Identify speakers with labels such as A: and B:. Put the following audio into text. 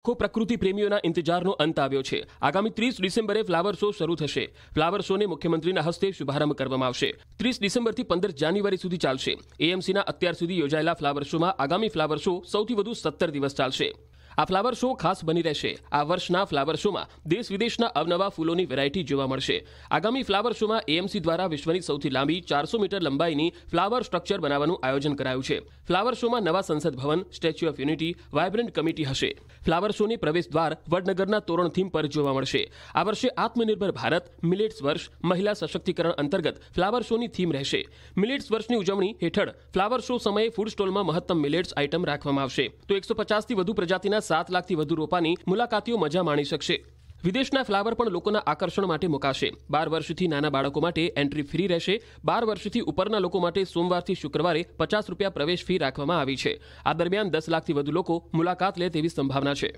A: આખો પ્રકૃતિ પ્રેમીઓના ઇંતજારનો અંત આવ્યો છે આગામી ત્રીસ ડિસેમ્બરે ફ્લાવર શો શરૂ થશે ફ્લાવર શોને મુખ્યમંત્રીના હસ્તે શુભારંભ કરવામાં આવશે ત્રીસ ડિસેમ્બરથી પંદર જાન્યુઆરી સુધી ચાલશે એએમસીના અત્યાર સુધી યોજાયેલા ફ્લાવર શોમાં આગામી ફ્લાવર શો સૌથી વધુ સત્તર દિવસ ચાલશે આ ફ્લાવર શો ખાસ બની રહેશે આ વર્ષના ફ્લાવર શોમાં દેશ વિદેશના અવનવા ફૂલોની વેરાયટી જોવા મળશે આગામી ફ્લાવર શોમાં એએમસી દ્વારા વિશ્વની સૌથી લાંબી ચારસો મીટર લંબાઈની ફ્લાવર સ્ટ્રક્ચર બનાવવાનું આયોજન કરાયું છે ફ્લાવર શોમાં નવા સંસદ ભવન Statue of Unity vibrant committee હશે ફ્લાવર શોની પ્રવેશ દ્વાર વડનગરના તોરણ થીમ પર જોવા મળશે આ વર્ષે આત્મનિર્ભર ભારત મિલેટ્સ વર્ષ મહિલા સશક્તિકરણ અંતર્ગત ફ્લાવર શોની થીમ રહેશે મિલેટ્સ વર્ષની ઉજવણી હેઠળ ફ્લાવર શો સમયે ફૂડ સ્ટોલમાં મહત્તમ મિલેટ્સ આઇટમ રાખવામાં આવશે તો એકસો પચાસથી વધુ પ્રજાતિના દેશના સાત લાખથી વધુ રોપાની મુલાકાતીઓ મજા માણી શકશે વિદેશના ફ્લાવર પણ લોકોના આકર્ષણ માટે મુકાશે બાર વર્ષથી નાના બાળકો માટે એન્ટ્રી ફ્રી રહેશે બાર વર્ષથી ઉપરના લોકો માટે સોમવારથી શુક્રવારે પચાસ રૂપિયા પ્રવેશ ફી રાખવામાં આવી છે આ દરમિયાન દસ લાખથી વધુ લોકો મુલાકાત લે તેવી સંભાવના છે